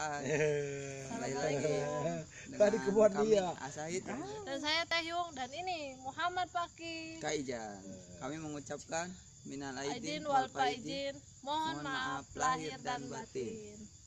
Aan eh, lagi tadi kebuat dia Asahid ah. dan saya Teh Yung dan ini Muhammad Paki Kak kami mengucapkan minal aidin wal faizin mohon, maaf lahir dan batin.